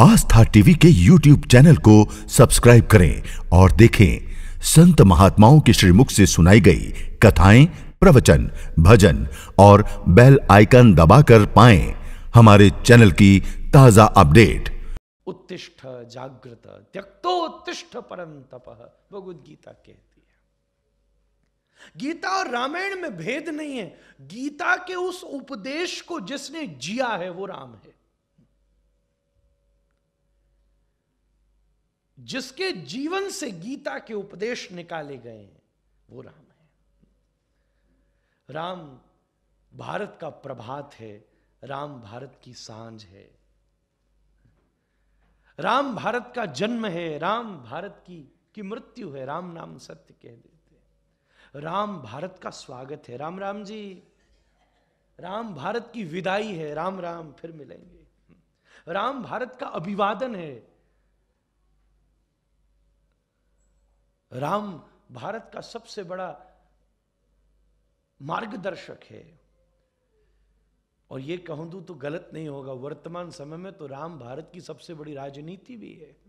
आस्था TV के YouTube channel को subscribe करें और देखें संत महात्माओं के श्रीमुख से सुनाई गई कथाएं प्रवचन भजन और बेल आइकन दबाकर पाएं हमारे चैनल की ताजा अपडेट उत्तिष्ठ जागृत त्यक्तो उत्तिष्ठ परम तप भगवत गीता कहती है गीता और रामायण में भेद नहीं है गीता के उस उपदेश को जिसने जिया है वो राम है जिसके जीवन से गीता के उपदेश निकाले गए हैं वो राम है राम भारत का प्रभात है राम भारत की सांझ है राम भारत का जन्म है राम भारत की की मृत्यु है राम नाम सत्य कह देते राम भारत का स्वागत है राम राम जी राम भारत की विदाई है राम राम फिर मिलेंगे राम भारत का अभिवादन है राम भारत का सबसे बड़ा मार्गदर्शक है और ये कहूं तो गलत नहीं होगा वर्तमान समय में तो राम भारत की सबसे बड़ी राजनीति भी है